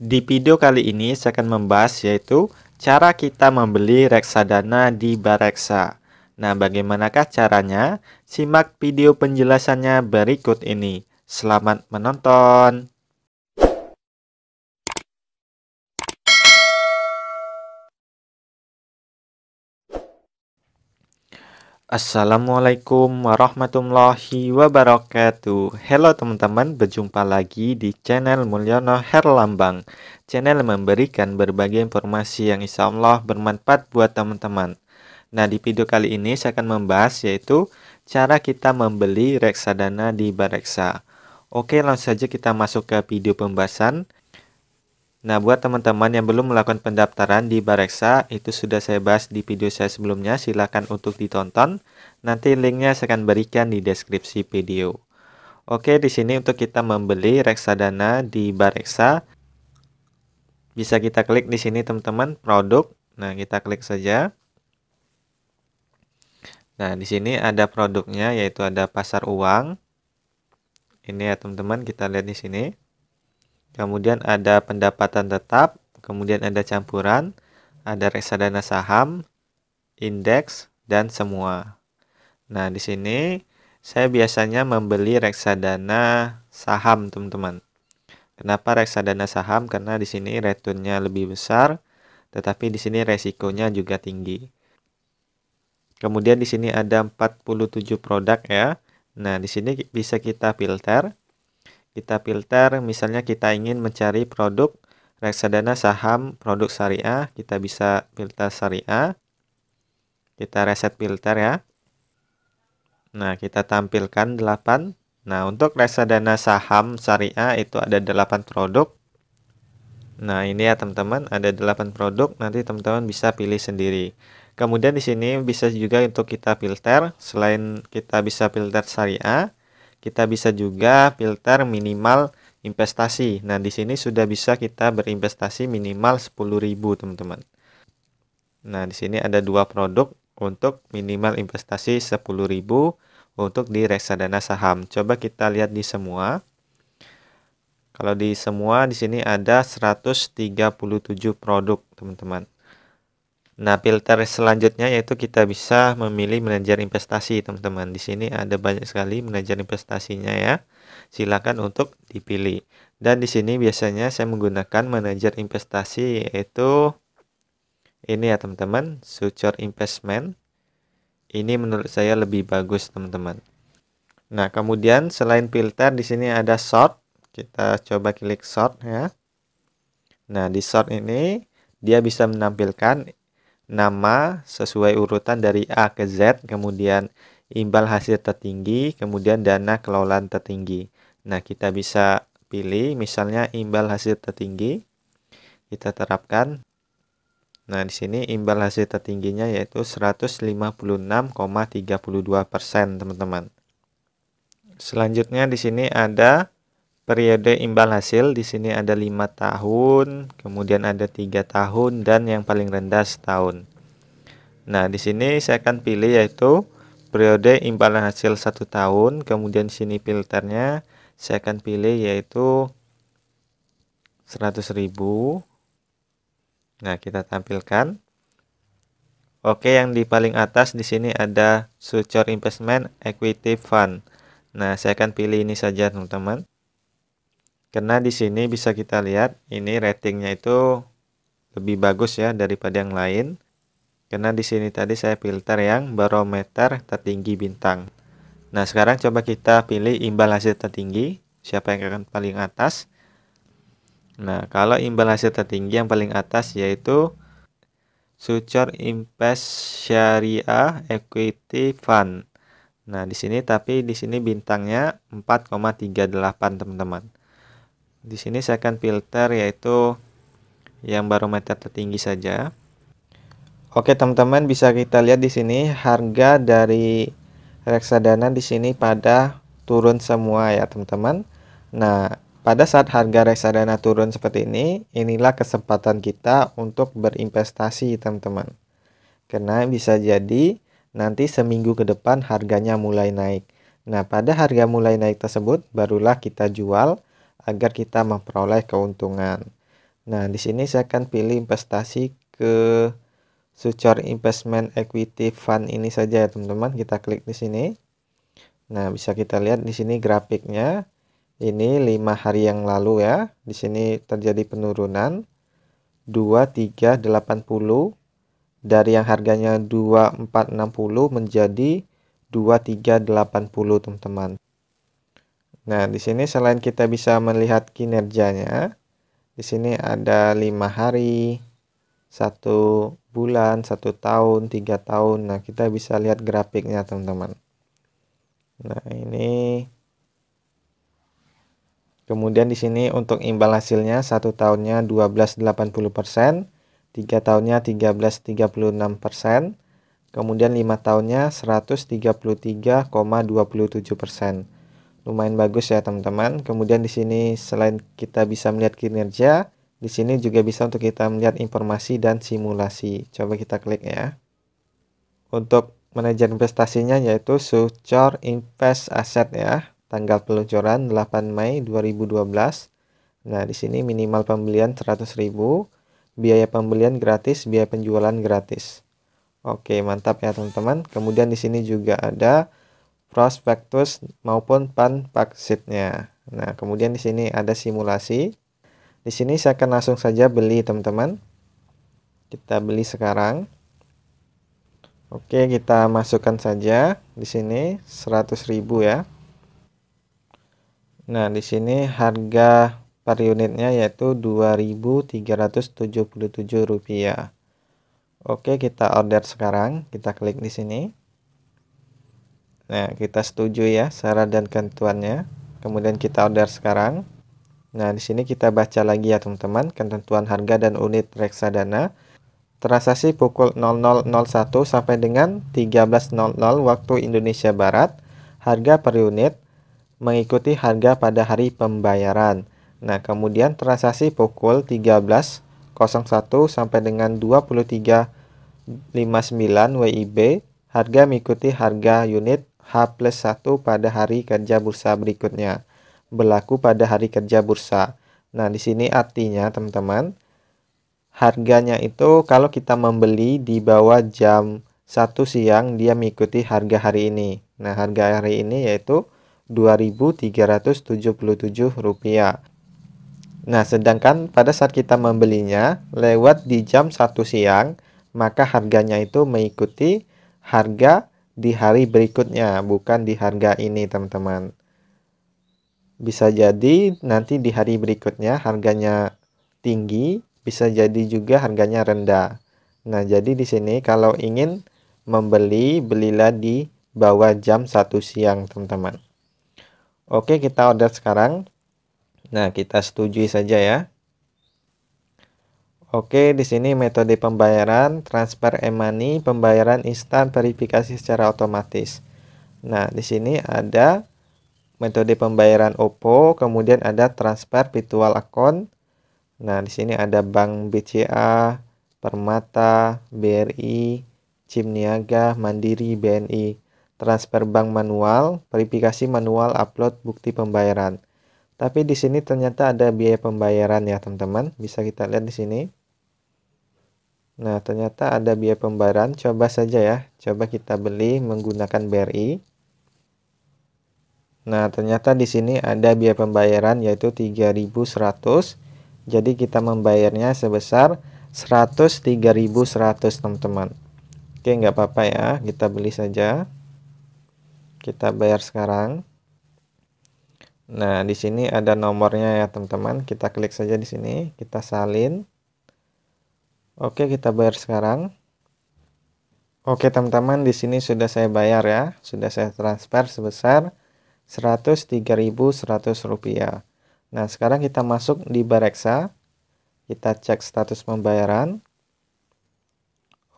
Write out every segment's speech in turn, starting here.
Di video kali ini saya akan membahas yaitu cara kita membeli reksadana di Bareksa. Nah, bagaimanakah caranya? Simak video penjelasannya berikut ini. Selamat menonton. Assalamualaikum warahmatullahi wabarakatuh Halo teman-teman, berjumpa lagi di channel Mulyono Herlambang Channel memberikan berbagai informasi yang insya Allah bermanfaat buat teman-teman Nah di video kali ini saya akan membahas yaitu Cara kita membeli reksadana di Bareksa Oke langsung saja kita masuk ke video pembahasan Nah, buat teman-teman yang belum melakukan pendaftaran di Bareksa, itu sudah saya bahas di video saya sebelumnya, Silahkan untuk ditonton. Nanti linknya saya akan berikan di deskripsi video. Oke, di sini untuk kita membeli reksadana di Bareksa, bisa kita klik di sini teman-teman, produk. Nah, kita klik saja. Nah, di sini ada produknya, yaitu ada pasar uang. Ini ya teman-teman, kita lihat di sini kemudian ada pendapatan tetap, kemudian ada campuran, ada reksadana saham, indeks, dan semua. Nah, di sini saya biasanya membeli reksadana saham, teman-teman. Kenapa reksadana saham? Karena di sini returnnya lebih besar, tetapi di sini resikonya juga tinggi. Kemudian di sini ada 47 produk ya. Nah, di sini bisa kita filter. Kita filter, misalnya kita ingin mencari produk reksadana saham produk syariah, kita bisa filter syariah. Kita reset filter ya. Nah, kita tampilkan 8. Nah, untuk reksadana saham syariah itu ada 8 produk. Nah, ini ya teman-teman, ada 8 produk. Nanti teman-teman bisa pilih sendiri. Kemudian di sini bisa juga untuk kita filter. Selain kita bisa filter syariah, kita bisa juga filter minimal investasi. Nah, di sini sudah bisa kita berinvestasi minimal 10.000, teman-teman. Nah, di sini ada dua produk untuk minimal investasi 10.000 untuk di reksadana saham. Coba kita lihat di semua. Kalau di semua di sini ada 137 produk, teman-teman. Nah, filter selanjutnya yaitu kita bisa memilih manajer investasi, teman-teman. Di sini ada banyak sekali manajer investasinya ya. Silakan untuk dipilih. Dan di sini biasanya saya menggunakan manajer investasi yaitu ini ya, teman-teman, sucur Investment. Ini menurut saya lebih bagus, teman-teman. Nah, kemudian selain filter di sini ada sort. Kita coba klik sort ya. Nah, di sort ini dia bisa menampilkan nama sesuai urutan dari A ke Z, kemudian imbal hasil tertinggi, kemudian dana kelolaan tertinggi. Nah, kita bisa pilih misalnya imbal hasil tertinggi. Kita terapkan. Nah, di sini imbal hasil tertingginya yaitu 156,32%, teman-teman. Selanjutnya di sini ada periode imbal hasil di sini ada lima tahun, kemudian ada tiga tahun dan yang paling rendah setahun. Nah, di sini saya akan pilih yaitu periode imbal hasil satu tahun, kemudian di sini filternya saya akan pilih yaitu ribu. Nah, kita tampilkan. Oke, yang di paling atas di sini ada Secure Investment Equity Fund. Nah, saya akan pilih ini saja, teman-teman. Karena di sini bisa kita lihat ini ratingnya itu lebih bagus ya daripada yang lain. Karena di sini tadi saya filter yang barometer tertinggi bintang. Nah, sekarang coba kita pilih imbal hasil tertinggi, siapa yang akan paling atas. Nah, kalau imbal hasil tertinggi yang paling atas yaitu Sucor Invest Syariah Equity Fund. Nah, di sini tapi di sini bintangnya 4,38 teman-teman. Di sini saya akan filter yaitu yang barometer tertinggi saja. Oke, teman-teman bisa kita lihat di sini harga dari reksadana di sini pada turun semua ya, teman-teman. Nah, pada saat harga reksadana turun seperti ini, inilah kesempatan kita untuk berinvestasi, teman-teman. Karena bisa jadi nanti seminggu ke depan harganya mulai naik. Nah, pada harga mulai naik tersebut barulah kita jual agar kita memperoleh keuntungan. Nah, di sini saya akan pilih investasi ke Secure Investment Equity Fund ini saja ya, teman-teman. Kita klik di sini. Nah, bisa kita lihat di sini grafiknya. Ini lima hari yang lalu ya. Di sini terjadi penurunan 2380 dari yang harganya 2460 menjadi 2380 teman-teman. Nah, di sini selain kita bisa melihat kinerjanya, di sini ada lima hari, satu bulan, satu tahun, tiga tahun. Nah, kita bisa lihat grafiknya, teman-teman. Nah, ini kemudian di sini untuk imbal hasilnya satu tahunnya 1280%, tiga tahunnya 1336%, kemudian lima tahunnya 133,27%. persen lumayan bagus ya teman-teman. Kemudian di sini selain kita bisa melihat kinerja, di sini juga bisa untuk kita melihat informasi dan simulasi. Coba kita klik ya. Untuk manajer investasinya yaitu Sucor Invest Asset ya. Tanggal peluncuran 8 Mei 2012. Nah, di sini minimal pembelian 100.000, biaya pembelian gratis, biaya penjualan gratis. Oke, mantap ya teman-teman. Kemudian di sini juga ada prospektus maupun panpaksitnya. Nah, kemudian di sini ada simulasi. Di sini saya akan langsung saja beli, teman-teman. Kita beli sekarang. Oke, kita masukkan saja di sini 100.000 ya. Nah, di sini harga per unitnya yaitu Rp2.377. Oke, kita order sekarang. Kita klik di sini. Nah, kita setuju ya syarat dan ketentuannya. Kemudian kita order sekarang. Nah, di sini kita baca lagi ya teman-teman, ketentuan harga dan unit reksadana. Transaksi pukul 00.01 sampai dengan 13.00 waktu Indonesia Barat. Harga per unit mengikuti harga pada hari pembayaran. Nah, kemudian transaksi pukul 13.01 sampai dengan 23.59 WIB, harga mengikuti harga unit H plus 1 pada hari kerja bursa berikutnya. Berlaku pada hari kerja bursa. Nah, di sini artinya teman-teman, harganya itu kalau kita membeli di bawah jam 1 siang, dia mengikuti harga hari ini. Nah, harga hari ini yaitu Rp2.377. Nah, sedangkan pada saat kita membelinya lewat di jam 1 siang, maka harganya itu mengikuti harga di hari berikutnya, bukan di harga ini, teman-teman. Bisa jadi nanti di hari berikutnya harganya tinggi, bisa jadi juga harganya rendah. Nah, jadi di sini kalau ingin membeli, belilah di bawah jam 1 siang, teman-teman. Oke, kita order sekarang. Nah, kita setujui saja ya. Oke, di sini metode pembayaran transfer e-money, pembayaran instan, verifikasi secara otomatis. Nah, di sini ada metode pembayaran OPPO, kemudian ada transfer virtual account. Nah, di sini ada Bank BCA, Permata, BRI, Cimniaga, Mandiri, BNI, transfer bank manual, verifikasi manual, upload bukti pembayaran. Tapi di sini ternyata ada biaya pembayaran ya, teman-teman. Bisa kita lihat di sini. Nah, ternyata ada biaya pembayaran. Coba saja ya, coba kita beli menggunakan BRI. Nah, ternyata di sini ada biaya pembayaran yaitu 3.100. Jadi kita membayarnya sebesar 103.100, teman-teman. Oke, nggak apa-apa ya, kita beli saja. Kita bayar sekarang. Nah, di sini ada nomornya ya, teman-teman. Kita klik saja di sini, kita salin. Oke, kita bayar sekarang. Oke, teman-teman, di sini sudah saya bayar ya. Sudah saya transfer sebesar Rp103.100. Nah, sekarang kita masuk di Bareksa. Kita cek status pembayaran.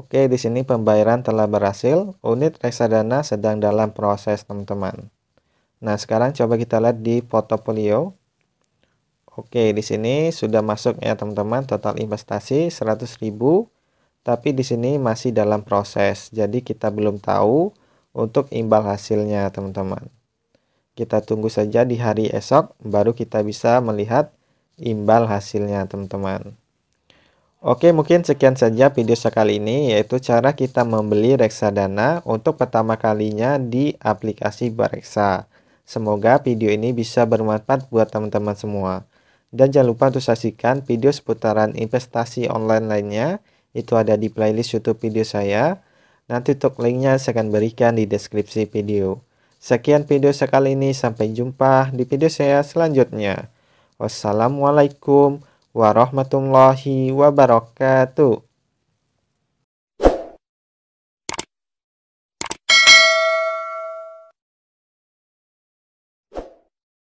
Oke, di sini pembayaran telah berhasil. Unit reksadana sedang dalam proses, teman-teman. Nah, sekarang coba kita lihat di portofolio. Oke, di sini sudah masuk ya teman-teman total investasi 100.000 tapi di sini masih dalam proses. Jadi kita belum tahu untuk imbal hasilnya teman-teman. Kita tunggu saja di hari esok baru kita bisa melihat imbal hasilnya teman-teman. Oke, mungkin sekian saja video sekali ini, yaitu cara kita membeli reksadana untuk pertama kalinya di aplikasi Bareksa. Semoga video ini bisa bermanfaat buat teman-teman semua. Dan jangan lupa untuk saksikan video seputaran investasi online lainnya. Itu ada di playlist YouTube video saya. Nanti untuk linknya saya akan berikan di deskripsi video. Sekian video sekali ini. Sampai jumpa di video saya selanjutnya. Wassalamualaikum warahmatullahi wabarakatuh.